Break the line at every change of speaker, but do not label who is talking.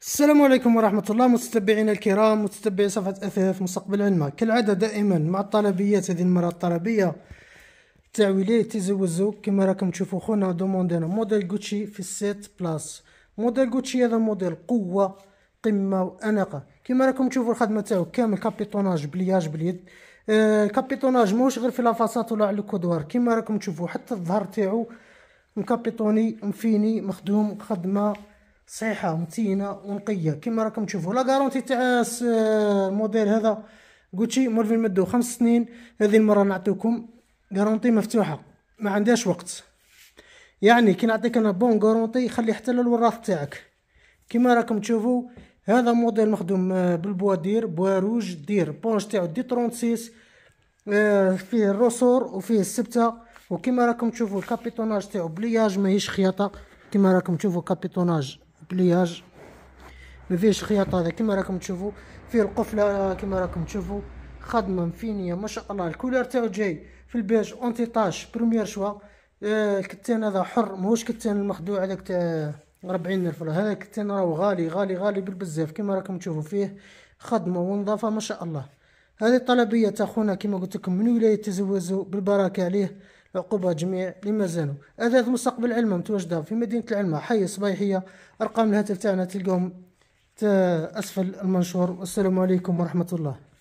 السلام عليكم ورحمة الله متتبعينا الكرام متتبعي صفحة أثاث مستقبل علمك كالعادة دائما مع الطلبيات هذه المرة الطلبية تاع ولاية تيزوزو كما راكم تشوفوا خونا دوموندينا موديل غوتشي في السيت بلاس موديل غوتشي هذا موديل قوة قمة وأناقة كما راكم تشوفوا الخدمة تاعو كامل كابيتوناج بلياج باليد آه الكابيتوناج موش غير في لافاسات ولا على الكودوار كما راكم تشوفوا حتى الظهر تاعو مكابيتوني مفيني مخدوم خدمة صحيحه متينه ونقيه كما راكم تشوفوا لا غارونتي تاع الموديل هذا غوتشي مورفين المدو خمس سنين هذه المره نعطيكم غارونتي مفتوحه ما عندهاش وقت يعني كي نعطيك انا بون غارونتي خلي حتى للوراث تاعك كما راكم تشوفوا هذا موديل مخدوم آه، بالبوادير بوا روج دير بونج تاعو دي 36 آه، فيه الروسور وفيه السبته وكما راكم تشوفوا الكابيتوناج تاعو بلياج ماهيش خياطه كما راكم تشوفوا كابيتوناج بلياج ما فيهش خياطة هذا كما راكم تشوفوا فيه القفله كما راكم تشوفوا خدمه مفينيه ما شاء الله الكولر تاعو جاي في البيج اونتي طاش بروميير شوا آه الكتان هذا حر ماهوش كتان المخدوع هذاك تاع 40 الف هذا الكتان راهو غالي غالي غالي بالبزاف كما راكم تشوفوا فيه خدمه ونظافه ما شاء الله هذه الطلبيه تاع خونا كما قلت لكم من ولايه تزوزو بالبركه عليه عقوبة جميع لما زالوا أداة مستقبل علمة متواجدة في مدينة العلمة حي صبيحية أرقام الهاتف تاعنا تلقاهم أسفل المنشور والسلام عليكم ورحمة الله